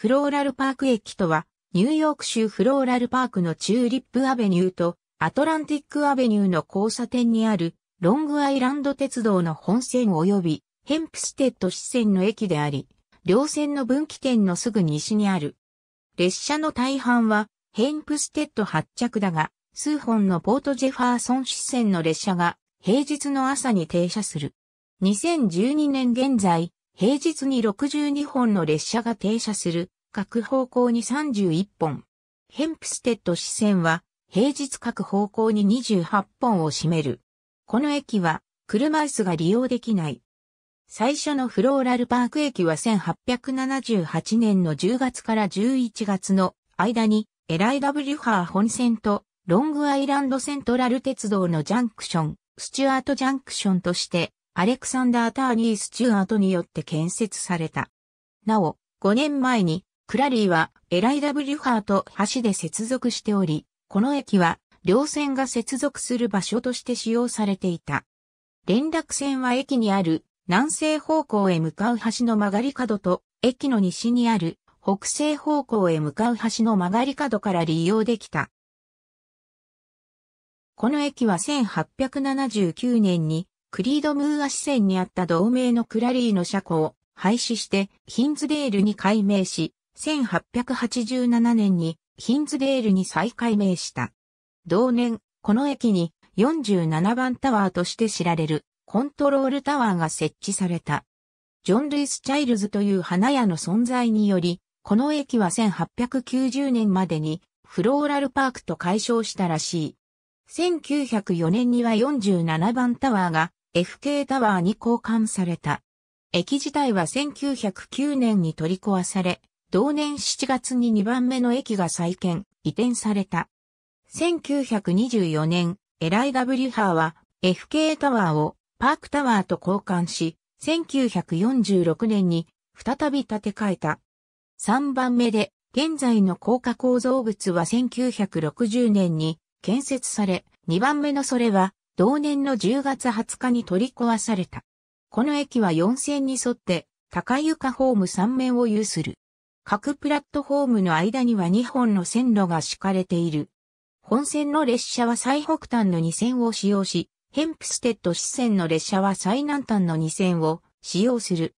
フローラルパーク駅とは、ニューヨーク州フローラルパークのチューリップアベニューとアトランティックアベニューの交差点にあるロングアイランド鉄道の本線及びヘンプステッド支線の駅であり、両線の分岐点のすぐ西にある。列車の大半はヘンプステッド発着だが、数本のポートジェファーソン支線の列車が平日の朝に停車する。2012年現在、平日に62本の列車が停車する、各方向に31本。ヘンプステッド支線は、平日各方向に28本を占める。この駅は、車椅子が利用できない。最初のフローラルパーク駅は1878年の10月から11月の間に、エライダブリュハー本線と、ロングアイランドセントラル鉄道のジャンクション、スチュアートジャンクションとして、アレクサンダー・ターニー・スチューアートによって建設された。なお、5年前に、クラリーはエライダブリュハーと橋で接続しており、この駅は両線が接続する場所として使用されていた。連絡線は駅にある南西方向へ向かう橋の曲がり角と、駅の西にある北西方向へ向かう橋の曲がり角から利用できた。この駅は1879年にクリードムーア支線にあった同名のクラリーの車庫を廃止してヒンズデールに改名し、1887年にヒンズデールに再改名した。同年、この駅に47番タワーとして知られるコントロールタワーが設置された。ジョン・ルイス・チャイルズという花屋の存在により、この駅は1890年までにフローラルパークと解消したらしい。1904年には47番タワーが FK タワーに交換された。駅自体は1909年に取り壊され、同年7月に2番目の駅が再建、移転された。1924年、エライ・ W・ ハーは FK タワーをパークタワーと交換し、1946年に再び建て替えた。3番目で、現在の高架構造物は1960年に建設され、2番目のそれは同年の10月20日に取り壊された。この駅は4線に沿って高床ホーム3面を有する。各プラットホームの間には2本の線路が敷かれている。本線の列車は最北端の2線を使用し、ヘンプステッド支線の列車は最南端の2線を使用する。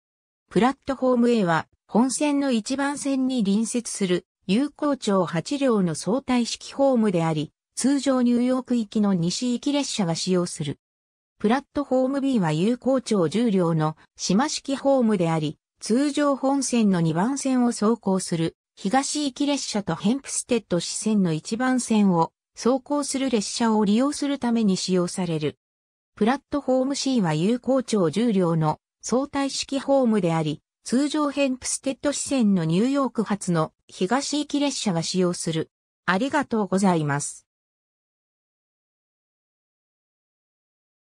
プラットホーム A は本線の1番線に隣接する有効町8両の相対式ホームであり、通常ニューヨーク行きの西行き列車が使用する。プラットフォーム B は有効長重量の島式ホームであり、通常本線の2番線を走行する東行き列車とヘンプステッド支線の1番線を走行する列車を利用するために使用される。プラットフォーム C は有効長重量の相対式ホームであり、通常ヘンプステッド支線のニューヨーク発の東行き列車が使用する。ありがとうございます。